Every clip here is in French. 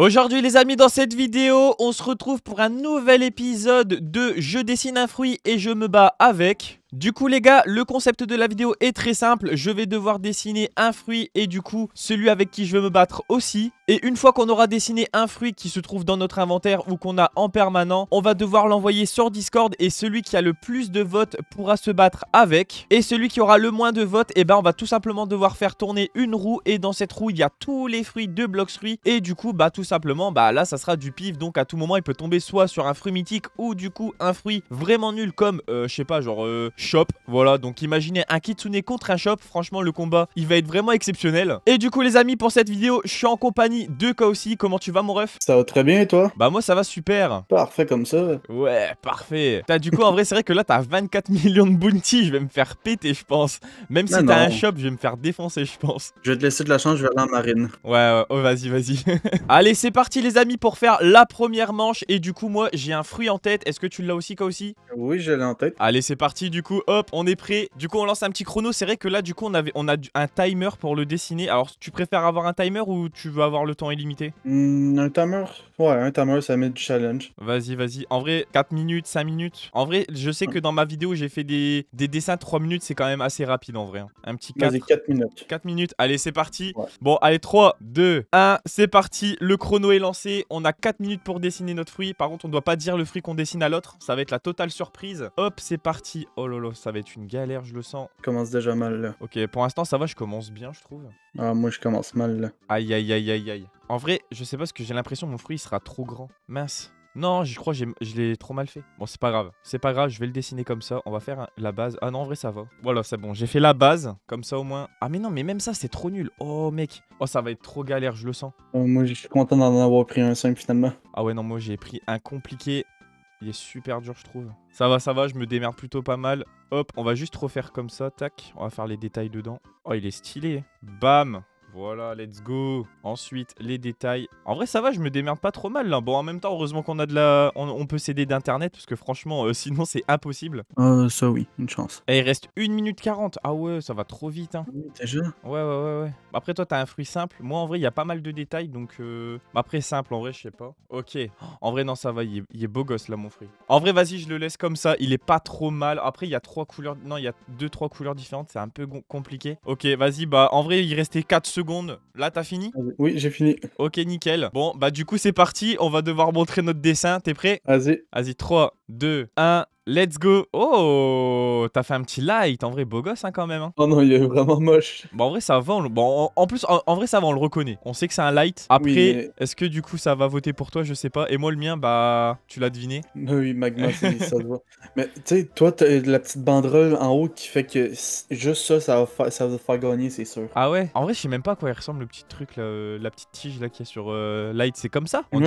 Aujourd'hui les amis dans cette vidéo on se retrouve pour un nouvel épisode de Je dessine un fruit et je me bats avec du coup les gars, le concept de la vidéo est très simple, je vais devoir dessiner un fruit et du coup celui avec qui je vais me battre aussi. Et une fois qu'on aura dessiné un fruit qui se trouve dans notre inventaire ou qu'on a en permanent, on va devoir l'envoyer sur Discord et celui qui a le plus de votes pourra se battre avec. Et celui qui aura le moins de votes, et eh ben on va tout simplement devoir faire tourner une roue et dans cette roue il y a tous les fruits, de blocs fruits et du coup bah tout simplement bah là ça sera du pif donc à tout moment il peut tomber soit sur un fruit mythique ou du coup un fruit vraiment nul comme euh, je sais pas genre euh, shop voilà donc imaginez un kitsune contre un shop franchement le combat il va être vraiment exceptionnel. Et du coup les amis pour cette vidéo je suis en compagnie deux de comment tu vas mon ref Ça va très bien et toi Bah moi ça va super Parfait comme ça Ouais, parfait du coup en vrai c'est vrai que là t'as 24 millions de bounty, je vais me faire péter je pense. Même si t'as un shop, je vais me faire défoncer je pense. Je vais te laisser de la chance, je vais aller en marine. Ouais, ouais. oh vas-y, vas-y. Allez c'est parti les amis pour faire la première manche et du coup moi j'ai un fruit en tête, est-ce que tu l'as aussi Kaossi Oui je l'ai en tête. Allez c'est parti du coup, hop on est prêt. Du coup on lance un petit chrono, c'est vrai que là du coup on, avait, on a un timer pour le dessiner. Alors tu préfères avoir un timer ou tu veux avoir le le temps est limité hmm, Un timer Ouais, un timer, ça met du challenge. Vas-y, vas-y. En vrai, 4 minutes, 5 minutes. En vrai, je sais que dans ma vidéo, j'ai fait des, des dessins 3 minutes, c'est quand même assez rapide en vrai. Hein. Un petit 4. Vas-y, 4 minutes. 4 minutes, allez, c'est parti. Bon, allez, 3, 2, 1, c'est parti. Le chrono est lancé. On a 4 minutes pour dessiner notre fruit. Par contre, on ne doit pas dire le fruit qu'on dessine à l'autre. Ça va être la totale surprise. Hop, c'est parti. Oh là ça va être une galère, je le sens. Commence déjà mal Ok, pour l'instant, ça va, je commence bien, je trouve. Ah, moi, je commence mal, là. Aïe, aïe, aïe, aïe, aïe. En vrai, je sais pas ce que j'ai l'impression, mon fruit il sera trop grand. Mince. Non, je crois que je l'ai trop mal fait. Bon, c'est pas grave. C'est pas grave, je vais le dessiner comme ça. On va faire la base. Ah non, en vrai, ça va. Voilà, c'est bon. J'ai fait la base. Comme ça, au moins. Ah, mais non, mais même ça, c'est trop nul. Oh, mec. Oh, ça va être trop galère, je le sens. Euh, moi, je suis content d'en avoir pris un simple, finalement. Ah ouais, non, moi, j'ai pris un compliqué. Il est super dur, je trouve. Ça va, ça va, je me démerde plutôt pas mal. Hop, on va juste refaire comme ça, tac. On va faire les détails dedans. Oh, il est stylé. Bam voilà, let's go. Ensuite, les détails. En vrai, ça va, je me démerde pas trop mal là. Bon, en même temps, heureusement qu'on a de la. On, peut s'aider d'internet parce que franchement, euh, sinon, c'est impossible. Euh, ça oui, une chance. Et eh, il reste 1 minute 40. Ah ouais, ça va trop vite. Hein. Ouais, ouais, ouais, ouais. Après, toi, t'as un fruit simple. Moi, en vrai, il y a pas mal de détails donc. Euh... Bah, après, simple, en vrai, je sais pas. Ok. En vrai, non, ça va. Il est, beau gosse là, mon fruit. En vrai, vas-y, je le laisse comme ça. Il est pas trop mal. Après, il y a trois couleurs. Non, il y a deux, trois couleurs différentes. C'est un peu compliqué. Ok, vas-y, bah, en vrai, il restait 4 secondes secondes. Là, t'as fini Oui, j'ai fini. Ok, nickel. Bon, bah du coup, c'est parti. On va devoir montrer notre dessin. T'es prêt Vas-y. Vas-y, 3, 2, 1. Let's go Oh T'as fait un petit light, en vrai beau gosse hein, quand même. Hein. Oh non, il est vraiment moche. Bon en vrai ça va, bon, en plus en, vrai ça va, on le reconnaît. On sait que c'est un light. Après, est-ce que du coup ça va voter pour toi, je sais pas. Et moi le mien, bah tu l'as deviné. Bah oui, Magma, ça Mais tu sais, toi t'as la petite banderole en haut qui fait que juste ça, ça va, faire, ça va faire gagner, c'est sûr. Ah ouais En vrai je sais même pas à quoi il ressemble le petit truc, là, euh, la petite tige là qui est sur euh, light, c'est comme ça on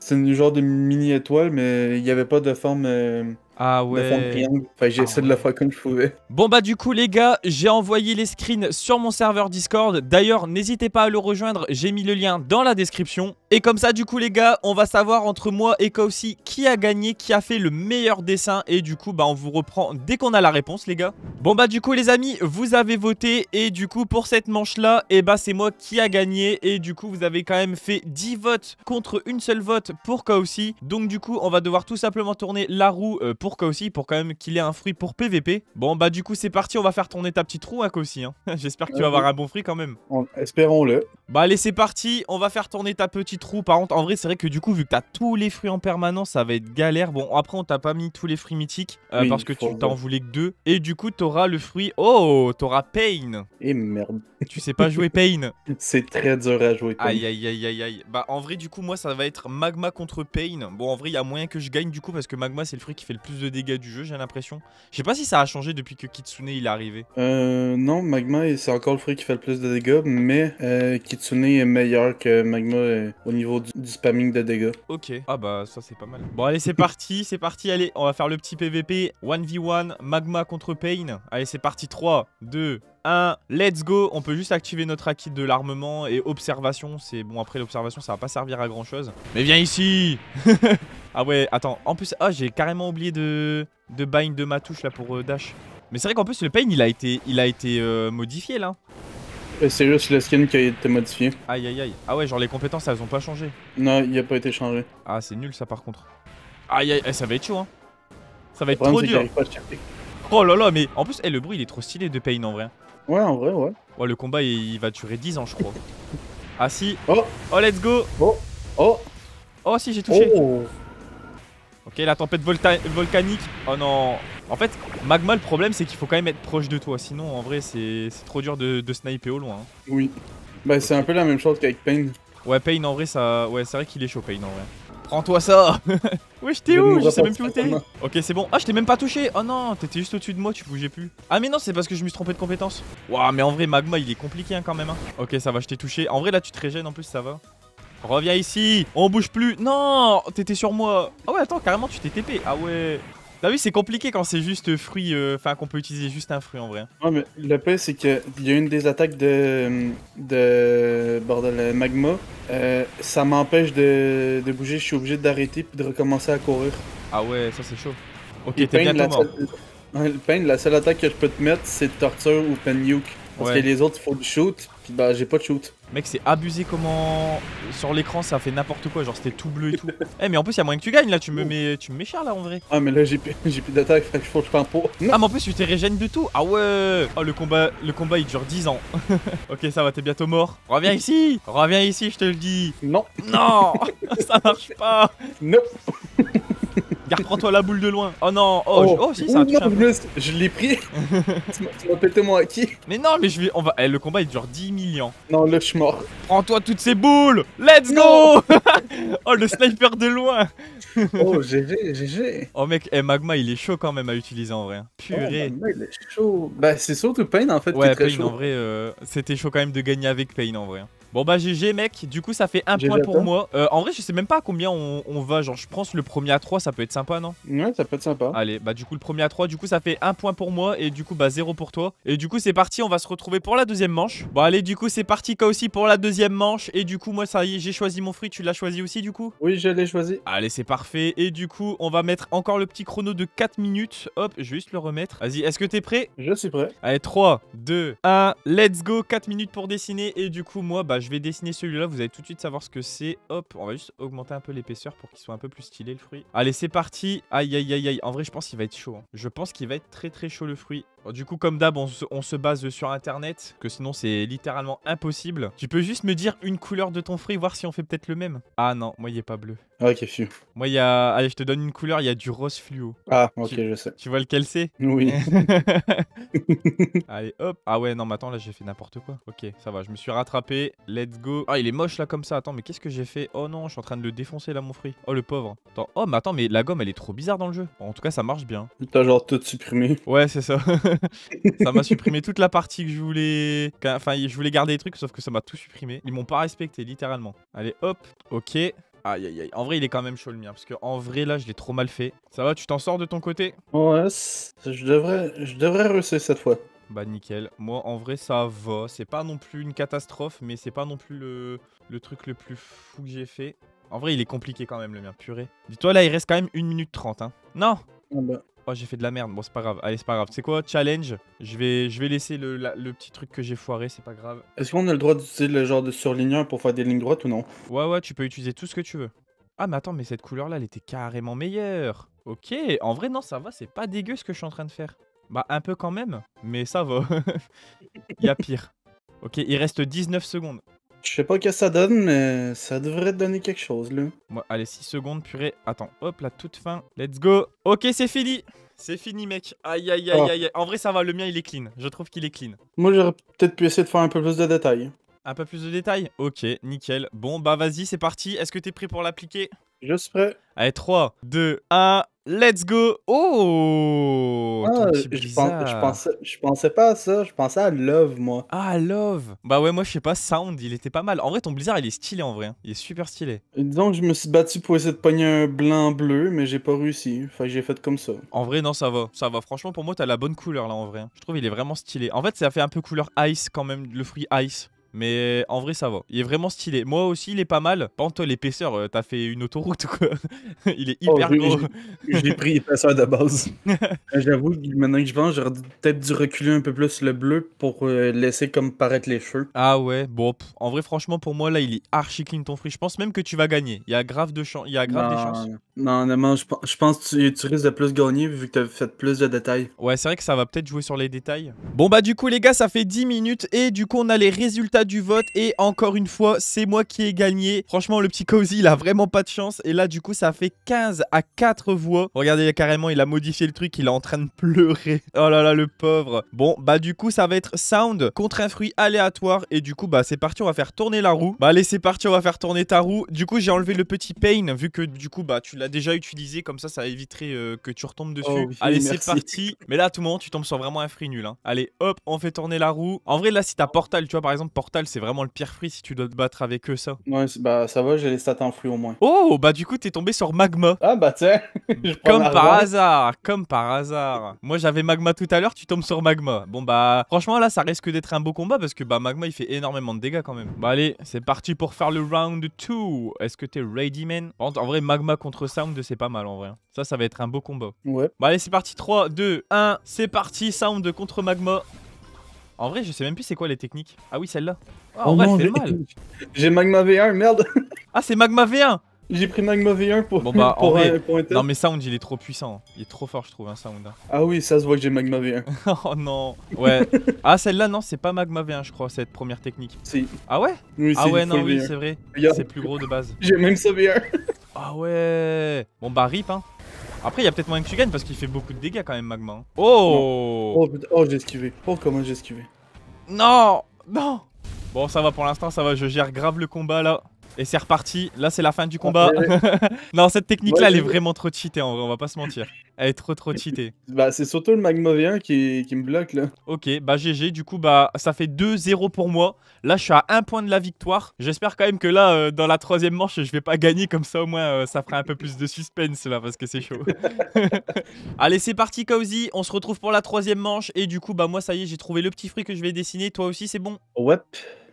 C'est du genre de, mini étoile, mais il n'y avait pas de forme... Euh, ah ouais. Enfin, j'ai ah essayé de la fois comme je pouvais. Bon, bah, du coup, les gars, j'ai envoyé les screens sur mon serveur Discord. D'ailleurs, n'hésitez pas à le rejoindre. J'ai mis le lien dans la description. Et comme ça, du coup, les gars, on va savoir entre moi et Kaussi qui a gagné, qui a fait le meilleur dessin. Et du coup, bah, on vous reprend dès qu'on a la réponse, les gars. Bon bah du coup les amis vous avez voté et du coup pour cette manche là et eh bah c'est moi qui a gagné et du coup vous avez quand même fait 10 votes contre une seule vote pour aussi. donc du coup on va devoir tout simplement tourner la roue euh, pour aussi. pour quand même qu'il ait un fruit pour PVP bon bah du coup c'est parti on va faire tourner ta petite roue à hein, hein. j'espère que tu vas avoir un bon fruit quand même espérons-le bah allez c'est parti on va faire tourner ta petite roue par contre en vrai c'est vrai que du coup vu que t'as tous les fruits en permanence ça va être galère bon après on t'a pas mis tous les fruits mythiques euh, parce que tu t'en voulais que deux et du coup t'auras le fruit. Oh, t'auras Pain. Et eh, merde. Tu sais pas jouer Pain. C'est très dur à jouer. Pain. Aïe, aïe, aïe, aïe, Bah, en vrai, du coup, moi, ça va être Magma contre Pain. Bon, en vrai, il y a moyen que je gagne, du coup, parce que Magma, c'est le fruit qui fait le plus de dégâts du jeu, j'ai l'impression. Je sais pas si ça a changé depuis que Kitsune il est arrivé. Euh, non, Magma, c'est encore le fruit qui fait le plus de dégâts, mais euh, Kitsune est meilleur que Magma euh, au niveau du, spamming de dégâts. Ok. Ah, bah, ça, c'est pas mal. Bon, allez, c'est parti, c'est parti. Allez, on va faire le petit PVP 1v1 Magma contre Pain allez c'est parti, 3, 2, 1, let's go On peut juste activer notre acquis de l'armement et observation, c'est bon après l'observation ça va pas servir à grand chose. Mais viens ici Ah ouais, attends, en plus, ah j'ai carrément oublié de, de bind de ma touche là pour euh, dash. Mais c'est vrai qu'en plus le pain il a été, il a été euh, modifié là. Euh, c'est juste le skin qui a été modifié. Aïe aïe aïe. Ah ouais, genre les compétences elles ont pas changé. Non, il a pas été changé. Ah, c'est nul ça par contre. Aïe aïe, eh, ça va être chaud hein. Ça va être trop dur. Oh là là, mais en plus, eh, le bruit il est trop stylé de Pain en vrai. Ouais, en vrai, ouais. Ouais, le combat il, va durer 10 ans, je crois. ah si. Oh, oh let's go. Oh, oh. Oh si, j'ai touché. Oh. Ok, la tempête volcanique. Oh non. En fait, Magma, le problème, c'est qu'il faut quand même être proche de toi. Sinon, en vrai, c'est trop dur de, sniper au loin. Hein. Oui. Bah, c'est un peu la même chose qu'avec Pain. Ouais, Pain, en vrai, ça... ouais, c'est vrai qu'il est chaud, Pain, en vrai. Prends-toi ça Wesh, t'es où Je sais même plus où t'es. Ok, c'est bon. Ah, je t'ai même pas touché. Oh non, t'étais juste au-dessus de moi, tu bougeais plus. Ah, mais non, c'est parce que je me suis trompé de compétence. Waouh, mais en vrai, magma, il est compliqué hein, quand même. Hein. Ok, ça va, je t'ai touché. En vrai, là, tu te régènes en plus, ça va. Reviens ici On bouge plus Non T'étais sur moi Ah ouais, attends, carrément, tu t'es TP. Ah ouais bah oui, c'est compliqué quand c'est juste fruit, euh, enfin qu'on peut utiliser juste un fruit en vrai. Ouais, mais le pire, c'est qu'il y a une des attaques de. de. bordel, euh, magma. Euh, ça m'empêche de, bouger, je suis obligé d'arrêter puis de recommencer à courir. Ah ouais, ça c'est chaud. Ok, t'es bientôt la mort. Le pain, la seule attaque que je peux te mettre, c'est torture ou pen nuke. Parce que les autres, il faut du shoot, bah, j'ai pas de shoot. Mec, c'est abusé comment. Sur l'écran, ça fait n'importe quoi. Genre, c'était tout bleu et tout. Eh, mais en plus, il y a moyen que tu gagnes là. Tu me, mets, tu me mets cher là en vrai. Ah, mais là, j'ai plus, plus d'attaque. Il que je fasse un pot. Ah, mais en plus, tu t'es régène de tout. Ah ouais. Oh, le combat, le combat il dure 10 ans. ok, ça va, t'es bientôt mort. Reviens ici. Reviens ici, je te le dis. Non. Non. ça marche pas. Nope. Garde, prends-toi la boule de loin. Oh non, oh, oh. oh Je... ça Je l'ai pris. tu m'as pété acquis. Mais non, mais je vais. On va... Eh, le combat il dure 10 millions. Non, là je suis mort. Prends-toi toutes ces boules. Let's go Oh, le sniper de loin. oh, GG, GG. Oh, mec, eh, Magma il est chaud quand même à utiliser en vrai. Hein. Oh, Purée. Magma il est chaud. Bah, c'est surtout Payne en fait. Ouais, qui en vrai. Euh, c'était chaud quand même de gagner avec Payne en vrai. Hein. Bon bah GG mec, du coup ça fait un point pour moi. Euh, en vrai je sais même pas à combien on, va, genre je pense le premier à 3 ça peut être sympa non Ouais ça peut être sympa. Allez bah du coup le premier à 3 du coup ça fait un point pour moi et du coup bah 0 pour toi. Et du coup c'est parti on va se retrouver pour la deuxième manche. Bon allez du coup c'est parti K aussi pour la deuxième manche et du coup moi ça y est j'ai choisi mon fruit, tu l'as choisi aussi du coup Oui je l'ai choisi. Allez c'est parfait et du coup on va mettre encore le petit chrono de 4 minutes. Hop je vais juste le remettre. Vas-y est-ce que t'es prêt Je suis prêt. Allez 3, 2, 1, let's go 4 minutes pour dessiner et du coup moi bah bah, je vais dessiner celui-là, vous allez tout de suite savoir ce que c'est. Hop, on va juste augmenter un peu l'épaisseur pour qu'il soit un peu plus stylé le fruit. Allez, c'est parti. Aïe, aïe, aïe, aïe. En vrai, je pense qu'il va être chaud. Hein. Je pense qu'il va être très, très chaud le fruit. Du coup, comme d'hab, on, se base sur Internet, que sinon c'est littéralement impossible. Tu peux juste me dire une couleur de ton fruit, voir si on fait peut-être le même. Ah non, moi, il est pas bleu. Ah, ok, suis Moi, il y a... Allez, je te donne une couleur, il y a du rose fluo. Ah, ok, je sais. Tu vois lequel c'est Oui. Allez, hop. Ah ouais, non, mais attends, là, j'ai fait n'importe quoi. Ok, ça va, je me suis rattrapé. Let's go. Ah, il est moche, là, comme ça. Attends, mais qu'est-ce que j'ai fait Oh non, je suis en train de le défoncer, là, mon fruit. Oh, le pauvre. Attends, oh, mais attends, mais la gomme, elle est trop bizarre dans le jeu. En tout cas, ça marche bien. T'as genre tout supprimé. Ouais, c'est ça. ça m'a supprimé toute la partie que je voulais. Enfin, je voulais garder les trucs, sauf que ça m'a tout supprimé. Ils m'ont pas respecté, littéralement. Allez, hop, ok. Aïe aïe aïe. En vrai, il est quand même chaud le mien. Parce que en vrai, là, je l'ai trop mal fait. Ça va, tu t'en sors de ton côté Ouais, je devrais, je devrais cette fois. Bah nickel. Moi en vrai ça va. C'est pas non plus une catastrophe, mais c'est pas non plus le, truc le plus fou que j'ai fait. En vrai il est compliqué quand même le mien, purée. Dis-toi là il reste quand même 1 minute 30 hein. Non ah bah. Oh, j'ai fait de la merde. Bon, c'est pas grave. Allez, c'est pas grave. C'est quoi Challenge. Je vais, je vais laisser le, le petit truc que j'ai foiré. C'est pas grave. Est-ce qu'on a le droit d'utiliser le genre de surlignant pour faire des lignes droites ou non Ouais, ouais, tu peux utiliser tout ce que tu veux. Ah, mais attends, mais cette couleur-là, elle était carrément meilleure. Ok, en vrai, non, ça va. C'est pas dégueu ce que je suis en train de faire. Bah, un peu quand même, mais ça va. Il y a pire. Ok, il reste 19 secondes. Je sais pas que ça donne, mais ça devrait donner quelque chose, là. Bon, allez, 6 secondes, purée. Attends, hop, la toute fin. Let's go. Ok, c'est fini. C'est fini, mec. Aïe, aïe, ah. aïe, aïe. En vrai, ça va, le mien, il est clean. Je trouve qu'il est clean. Moi, j'aurais peut-être pu essayer de faire un peu plus de détails. Un peu plus de détails Ok, nickel. Bon, bah vas-y, c'est parti. Est-ce que t'es prêt pour l'appliquer Je suis prêt. Allez, 3, 2, 1. Let's go! Oh! Ah, je, je, pensais, je, pensais, pas à ça, je pensais à Love, moi. Ah, Love! Bah ouais, moi je sais pas, Sound, il était pas mal. En vrai, ton Blizzard, il est stylé en vrai. Hein. Il est super stylé. Disons que je me suis battu pour essayer de pogner un blanc-bleu, mais j'ai pas réussi. Enfin, j'ai fait comme ça. En vrai, non, ça va. Ça va. Franchement, pour moi, t'as la bonne couleur là en vrai. Hein. Je trouve il est vraiment stylé. En fait, ça fait un peu couleur ice quand même, le fruit ice. Mais euh, en vrai, ça va. Il est vraiment stylé. Moi aussi, il est pas mal. Par contre, toi, l'épaisseur, euh, t'as fait une autoroute quoi. il est oh, hyper gros. J'ai pris l'épaisseur de base. Euh, j'avoue, maintenant que je pense, j'aurais peut-être dû reculer un peu plus le bleu pour laisser comme paraître les cheveux. Ah ouais, bon, en vrai, franchement, pour moi, là, il est archi clean ton fruit. Je pense même que tu vas gagner. Il y a grave, de il a grave des chances. Non, non, je, pense que tu, tu, risques de plus gagner vu que t'as fait plus de détails. Ouais, c'est vrai que ça va peut-être jouer sur les détails. Bon, bah, du coup, les gars, ça fait 10 minutes et du coup, on a les résultats du vote et encore une fois, c'est moi qui ai gagné. Franchement, le petit Cozy, il a vraiment pas de chance. Et là, du coup, ça fait 15 à 4 voix. Regardez, carrément, il a modifié le truc. Il est en train de pleurer. Oh là là, le pauvre. Bon, bah du coup, ça va être sound contre un fruit aléatoire. Et du coup, bah c'est parti, on va faire tourner la roue. Bah allez, c'est parti, on va faire tourner ta roue. Du coup, j'ai enlevé le petit pain, vu que du coup, bah tu l'as déjà utilisé. Comme ça, ça éviterait euh, que tu retombes dessus. Oh, allez, c'est parti. Mais là, à tout moment, tu tombes sur vraiment un fruit nul. Hein. Allez, hop, on fait tourner la roue. En vrai, là, si t'as portal, tu vois, par exemple, portal c'est vraiment le pire fruit si tu dois te battre avec eux, ça. Ouais, bah ça va, j'ai les stats influx au moins. Oh, bah du coup, t'es tombé sur Magma. Ah bah tiens. comme par hasard, comme par hasard. Moi, j'avais Magma tout à l'heure, tu tombes sur Magma. Bon bah, franchement, là, ça risque d'être un beau combat parce que bah Magma, il fait énormément de dégâts quand même. Bah allez, c'est parti pour faire le round 2. Est-ce que t'es ready, man en, en vrai, Magma contre Sound, c'est pas mal en vrai. Ça, ça va être un beau combat. Ouais. Bah allez, c'est parti. 3, 2, 1. C'est parti, Sound contre Magma. En vrai, je sais même plus c'est quoi les techniques. Ah oui, celle-là. Ah, en vrai, c'est fait mal. J'ai Magma V1, merde. Ah, c'est Magma V1 j'ai pris Magma V1 pour, bon bah, pour, Non mais Sound il est trop puissant, il est trop fort je trouve un hein, Sound. Hein. Ah oui ça se voit que j'ai Magma V1. oh non, ouais. ah celle-là non c'est pas Magma V1 je crois cette première technique. Si. Ah ouais oui, Ah ouais non oui c'est vrai, c'est plus gros de base. J'ai même V1. ah ouais Bon bah rip hein. Après, il y a peut-être moins que tu gagnes parce qu'il fait beaucoup de dégâts quand même, Magma. Hein. Oh Oh, oh j'ai esquivé. Oh, comment j'ai esquivé. Non Non Bon, ça va pour l'instant, ça va. Je gère grave le combat là. Et c'est reparti. Là, c'est la fin du combat. non, cette technique-là, elle est vraiment trop cheatée en on va pas se mentir. Elle est trop trop cheatée. bah, c'est surtout le Magmovien qui, qui me bloque là. Ok, bah GG. Du coup, bah ça fait 2-0 pour moi. Là, je suis à un point de la victoire. J'espère quand même que là, euh, dans la troisième manche, je vais pas gagner. Comme ça, au moins, euh, ça ferait un peu plus de suspense là parce que c'est chaud. Allez, c'est parti, Cozy. On se retrouve pour la troisième manche. Et du coup, bah moi, ça y est, j'ai trouvé le petit fruit que je vais dessiner. Toi aussi, c'est bon Ouais.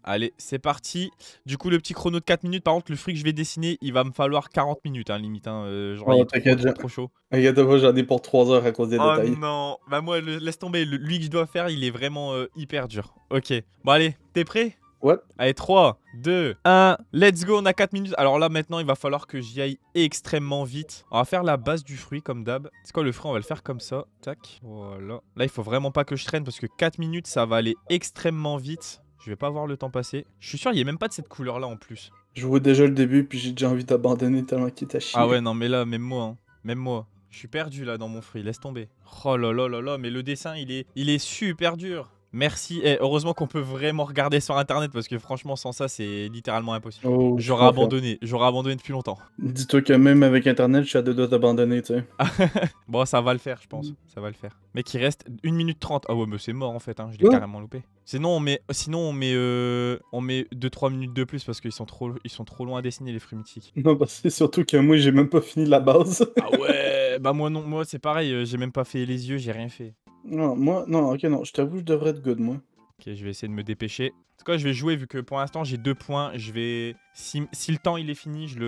Allez, c'est parti. Du coup, le petit chrono de 4 minutes. Par contre, le fruit que je vais dessiner, il va me falloir 40 minutes, hein, limite. Hein. Euh, genre, oh, il trop, chaud. moi, j'en ai pour 3 heures à cause des oh, non. Bah, moi, laisse tomber. lui que je dois faire, il est vraiment euh, hyper dur. Ok. Bon, allez, t'es prêt Ouais. Allez, 3, 2, 1, let's go, on a 4 minutes. Alors là, maintenant, il va falloir que j'y aille extrêmement vite. On va faire la base du fruit, comme d'hab. C'est quoi le fruit On va le faire comme ça. Tac, voilà. Là, il faut vraiment pas que je traîne parce que 4 minutes, ça va aller extrêmement vite. Je vais pas voir le temps passer. Je suis sûr, il n'y a même pas de cette couleur-là en plus. Je vois déjà le début, puis j'ai déjà envie d'abandonner tellement à chier. Ah ouais, non, mais là, même moi, hein. même moi. Je suis perdu là dans mon fruit, laisse tomber. Oh là là là là, mais le dessin, il est, il est super dur. Merci. heureusement qu'on peut vraiment regarder sur internet parce que franchement, sans ça, c'est littéralement impossible. Oh, J'aurais abandonné. J'aurais abandonné depuis longtemps. Dis-toi que même avec internet, je suis à deux doigts d'abandonner, tu sais. bon, ça va le faire, je pense. Mm. Ça va le faire. Mais qui reste 1 minute 30. Ah ouais, mais c'est mort en fait. Hein. Je l'ai carrément loupé. Sinon, on met, sinon on euh, on met 2-3 minutes de plus parce qu'ils sont trop, sont trop loin à dessiner les fruits Non, bah c'est surtout que moi, j'ai même pas fini la base. ah ouais. Bah moi non, moi c'est pareil. Euh, j'ai même pas fait les yeux, j'ai rien fait. Non, moi, non, ok, non, je t'avoue, je devrais être good, moi. Ok, je vais essayer de me dépêcher. En tout cas, je vais jouer vu que pour l'instant, j'ai deux points. Je vais... Si, si, le temps il est fini, je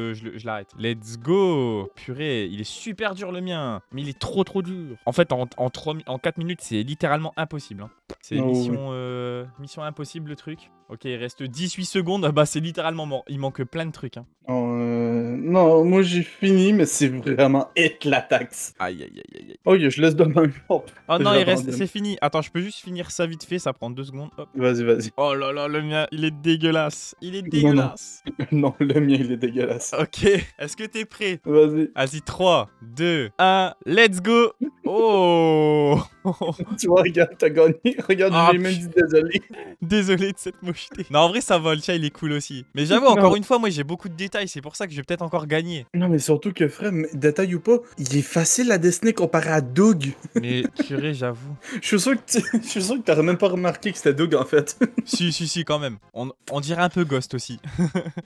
l'arrête. Le, je Let's go Purée, il est super dur le mien. Mais il est trop trop dur. En fait, en, en, en 4 minutes, c'est littéralement impossible. Hein. C'est ah mission, euh, mission impossible le truc. Ok, il reste 18 secondes. Ah bah, c'est littéralement mort. Il manque plein de trucs. Hein. Euh, non, moi j'ai fini, mais c'est vraiment éclataxe. Aïe, aïe, aïe, aïe. Oh, je laisse Oh, oh non, il reste, c'est fini. Attends, je peux juste finir ça vite fait. Ça prend 2 secondes. Vas-y, vas-y. Oh là là là, le mien, il est dégueulasse. Il est dégueulasse. Non, non le mien, il est dégueulasse. Ok, est-ce que t'es prêt Vas-y. Vas-y, 3, 2, 1, let's go Oh Tu vois, regarde, t'as gagné. Regarde, ah, j'ai même dit désolé. Désolé de cette mocheté. Non, en vrai, ça va, le chat, il est cool aussi. Mais j'avoue, encore une fois, moi, j'ai beaucoup de détails. C'est pour ça que je vais peut-être encore gagner. Non, mais surtout que, frère, détail ou pas, il est facile à dessiner comparé à Doug. Mais curé, j'avoue. je suis sûr que tu... même pas remarqué que c'était Doug, en fait. si, si, si, quand même. On, on dirait un peu Ghost aussi.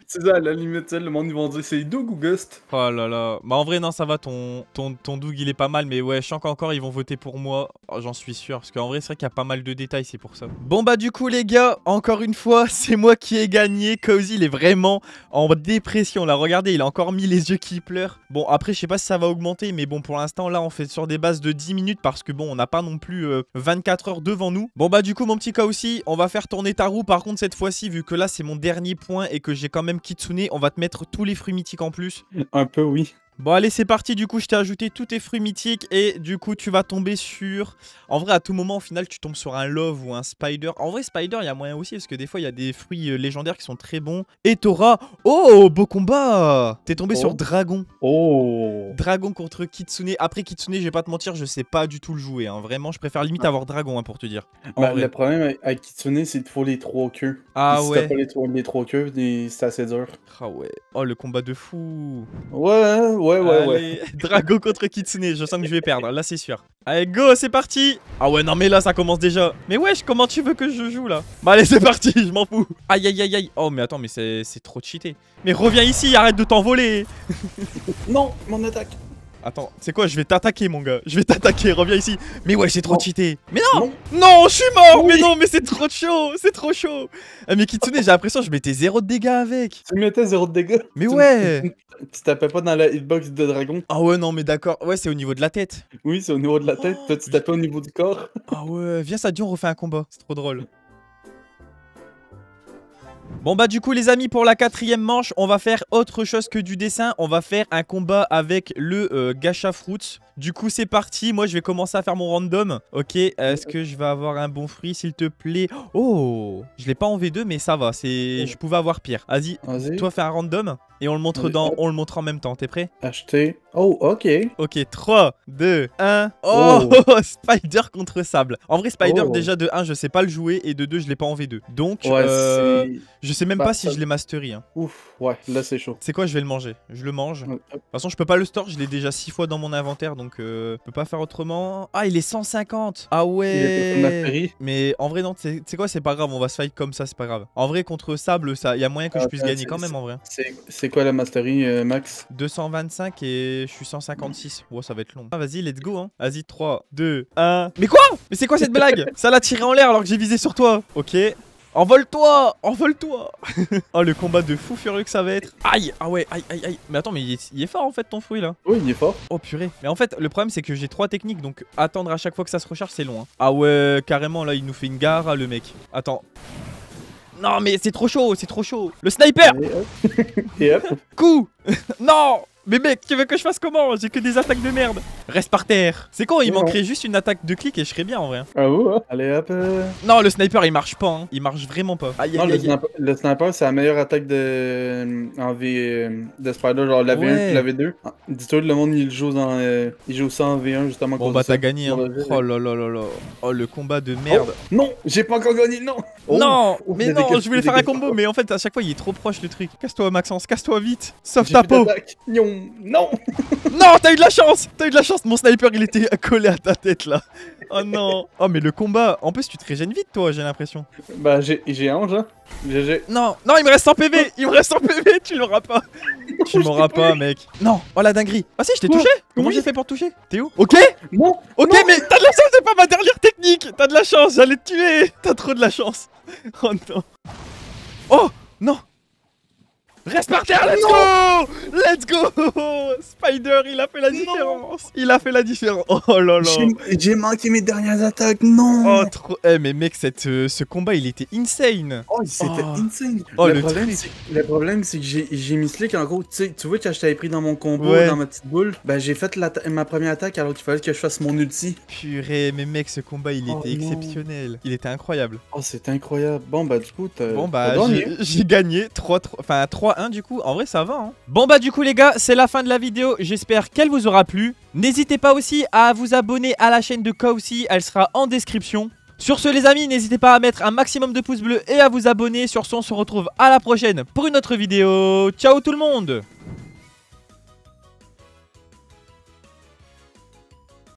c'est ça, à la limite, le monde, ils vont dire c'est Doug ou Ghost Oh là là. Bah, en vrai, non, ça va. Ton, ton, ton Doug, il est pas mal, mais ouais, je suis encore encore ils vont voter pour moi, oh, j'en suis sûr. Parce qu'en vrai, c'est vrai qu'il y a pas mal de détails, c'est pour ça. Bon bah du coup les gars, encore une fois, c'est moi qui ai gagné. Cozy, il est vraiment en dépression là. Regardez, il a encore mis les yeux qui pleurent. Bon, après, je sais pas si ça va augmenter, mais bon, pour l'instant, là, on fait sur des bases de 10 minutes parce que bon, on n'a pas non plus 24 euh, heures devant nous. Bon bah du coup, mon petit Cozy, on va faire tourner ta roue. Par contre, cette fois-ci, vu que là, c'est mon dernier point et que j'ai quand même Kitsune, on va te mettre tous les fruits mythiques en plus. Un peu, oui. Bon allez c'est parti du coup je t'ai ajouté tous tes fruits mythiques et du coup tu vas tomber sur... En vrai à tout moment au final tu tombes sur un love ou un spider. En vrai spider il y a moyen aussi parce que des fois il y a des fruits euh, légendaires qui sont très bons. Et t'auras... Oh beau combat T'es tombé sur oh. dragon. Oh Dragon contre Kitsune. Après Kitsune je vais pas te mentir je sais pas du tout le jouer. Hein. Vraiment je préfère limite ah. avoir dragon hein, pour te dire. Bah, le problème avec Kitsune c'est qu'il faut les trois queues. Ah ouais. pas les trois queues c'est assez dur. Ah ouais. Oh le combat de fou. Ouais ouais ouais, ouais, ouais. Drago contre Kitsune, je sens que je vais perdre, là c'est sûr. Allez, go, c'est parti Ah ouais, non mais là, ça commence déjà. Mais wesh, comment tu veux que je joue, là Bah allez, c'est parti, je m'en fous. Aïe, aïe, aïe, aïe. Oh, mais attends, mais c'est trop cheaté. Mais reviens ici, arrête de t'envoler. non, mon attaque. Attends, c'est quoi Je vais t'attaquer, mon gars. Je vais t'attaquer, reviens ici. Mais ouais, j'ai trop cheaté. Mais non Non, je suis mort Mais non, mais c'est trop chaud C'est trop chaud ah, Mais Kitsune, j'ai l'impression que je mettais zéro de dégâts avec. Tu mettais zéro de dégâts Mais ouais Tu tapais pas dans la hitbox de dragon Ah ouais, non, mais d'accord. Ouais, c'est au niveau de la tête. Oui, c'est au niveau de la tête. Toi, tu tapais au niveau du corps. Ah ouais, viens, ça dit, on refait un combat. C'est trop drôle. Bon bah du coup les amis pour la quatrième manche on va faire autre chose que du dessin On va faire un combat avec le euh, gacha fruit Du coup c'est parti moi je vais commencer à faire mon random Ok est-ce que je vais avoir un bon fruit s'il te plaît Oh je l'ai pas en V2 mais ça va c'est je pouvais avoir pire Vas-y toi fais un random et on le montre dans, on le montre en même temps, t'es prêt Acheter. Oh, ok. Ok, 3, 2, 1. Oh, oh. Spider contre Sable. En vrai, Spider, oh. déjà de 1, je sais pas le jouer, et de 2, je l'ai pas en V2. Donc, euh, je sais même pas, si je l'ai mastery. Hein. Ouf, ouais, là c'est chaud. C'est quoi, je vais le manger. Je le mange. De toute façon, je peux pas le store, je l'ai déjà 6 fois dans mon inventaire, donc euh, je peux pas faire autrement. Ah, il est 150. Ah ouais. Mais en vrai, non, tu sais quoi, c'est pas grave, on va se fight comme ça, c'est pas grave. En vrai, contre Sable, ça, il y a moyen que ah, je puisse gagner quand même, en vrai. C'est quoi la mastery, euh, max 225 et je suis 156. Wow ça va être long. Ah, vas-y, let's go, hein. Vas-y, 3, 2, 1. Mais quoi Mais c'est quoi cette blague Ça l'a tiré en l'air alors que j'ai visé sur toi. Ok. Envole-toi Envole-toi Oh le combat de fou furieux que ça va être Aïe Ah ouais, aïe, aïe, aïe Mais attends, mais il est, fort en fait ton fruit là Oui, il est fort Oh purée Mais en fait, le problème c'est que j'ai trois techniques, donc attendre à chaque fois que ça se recharge, c'est long. Hein. Ah ouais, carrément, là, il nous fait une gare, le mec. Attends. Non, mais c'est trop chaud, c'est trop chaud. Le sniper Coup Non mais mec, tu veux que je fasse comment J'ai que des attaques de merde. Reste par terre. C'est con, il manquerait juste une attaque de clic et je serais bien en vrai. Ah ouais Allez hop. Euh. Non, le sniper il marche pas. Hein. Il marche vraiment pas. le, Sniper, le, Sniper, c'est la meilleure attaque de. Euh, en V. Euh, de Spider, genre la V1 la V2. Ah, dis-toi, le monde il joue, dans, il joue ça en V1 justement. Bon bah t'as gagné. Hein. Oh là là là là. Oh le combat de merde. Oh, non, j'ai pas encore gagné, non. Oh. non, oh, mais non, je voulais faire un combo, mais en fait à chaque fois il est trop proche le truc. Casse-toi Maxence, casse-toi vite. Sauf ta peau. Non Non, t'as eu de la chance T'as eu de la chance Mon sniper, il était collé à ta tête, là. Oh non Oh, mais le combat... En plus, tu te régènes vite, toi, j'ai l'impression. Bah, j'ai un, là. GG. Non, non, il me reste 100 PV Il me reste 100 PV, tu l'auras pas Tu m'auras pas, mec. Non Oh, la dinguerie Ah si, je t'ai touché Comment j'ai fait pour toucher T'es où Ok Non Ok, mais t'as de la chance, c'est pas ma dernière technique T'as de la chance, j'allais te tuer T'as trop de la chance Oh non Oh Non Reste par terre, let's go Let's go Spider, il a fait la différence Il a fait la différence Oh là là J'ai manqué mes dernières attaques, non Oh, trop... Eh, mais mec, cette, euh, ce combat, il était insane Oh, c'était oh. insane oh, le, problème, le problème, c'est que j'ai mis slick, en gros, tu vois, quand je t'avais pris dans mon combo, dans ma petite boule, ben, j'ai fait ma première attaque alors qu'il fallait que je fasse mon ulti. Purée, mais mec, ce combat, il oh, était exceptionnel Il était incroyable Oh, c'était incroyable Bon, bah du coup, Bon, bah, j'ai gagné 3... 3... Enfin, 3 du coup. En vrai, ça va. Hein. Bon bah du coup les gars, c'est la fin de la vidéo. J'espère qu'elle vous aura plu. N'hésitez pas aussi à vous abonner à la chaîne de Kaosi. Elle sera en description. Sur ce les amis, n'hésitez pas à mettre un maximum de pouces bleus et à vous abonner. Sur ce, on se retrouve à la prochaine pour une autre vidéo. Ciao tout le monde